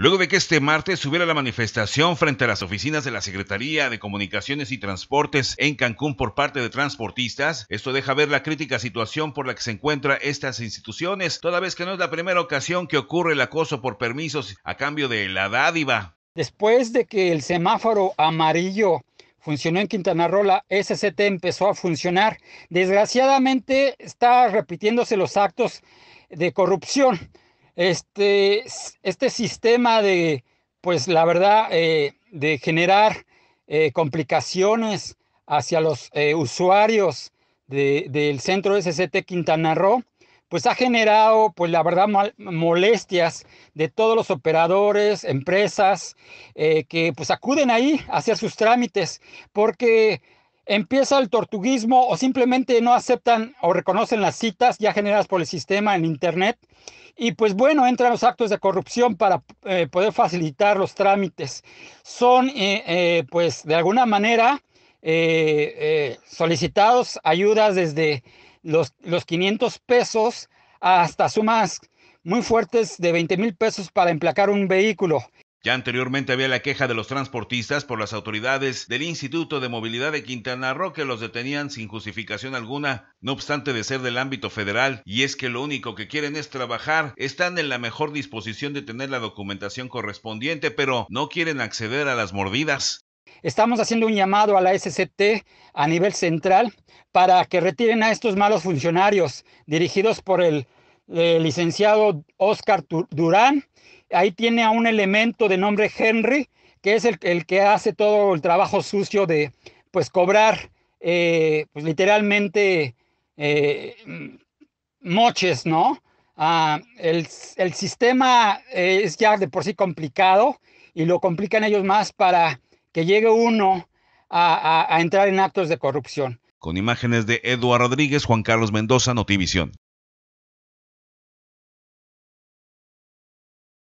Luego de que este martes hubiera la manifestación frente a las oficinas de la Secretaría de Comunicaciones y Transportes en Cancún por parte de transportistas, esto deja ver la crítica situación por la que se encuentran estas instituciones, toda vez que no es la primera ocasión que ocurre el acoso por permisos a cambio de la dádiva. Después de que el semáforo amarillo funcionó en Quintana Roo, la SCT empezó a funcionar. Desgraciadamente está repitiéndose los actos de corrupción este, este sistema de, pues la verdad, eh, de generar eh, complicaciones hacia los eh, usuarios del centro SCT Quintana Roo, pues ha generado, pues la verdad, molestias de todos los operadores, empresas, que pues acuden ahí a hacer sus trámites, porque empieza el tortuguismo o simplemente no aceptan o reconocen las citas ya generadas por el sistema en Internet. Y pues bueno, entran los actos de corrupción para eh, poder facilitar los trámites. Son eh, eh, pues de alguna manera solicitados ayudas desde los, los 500 pesos hasta sumas muy fuertes de 20 mil pesos para emplacar un vehículo. Ya anteriormente había la queja de los transportistas por las autoridades del Instituto de Movilidad de Quintana Roo que los detenían sin justificación alguna, no obstante de ser del ámbito federal, y es que lo único que quieren es trabajar, están en la mejor disposición de tener la documentación correspondiente, pero no quieren acceder a las mordidas. Estamos haciendo un llamado a la SCT a nivel central para que retiren a estos malos funcionarios dirigidos por el eh, licenciado Oscar Durán. Ahí tiene a un elemento de nombre Henry, que es el, que hace todo el trabajo sucio de pues cobrar eh, pues, literalmente eh, moches, ¿no? Ah, el, sistema es ya de por sí complicado y lo complican ellos más para que llegue uno a, a entrar en actos de corrupción. Con imágenes de Eduardo Rodríguez, Juan Carlos Mendoza, Notivisión.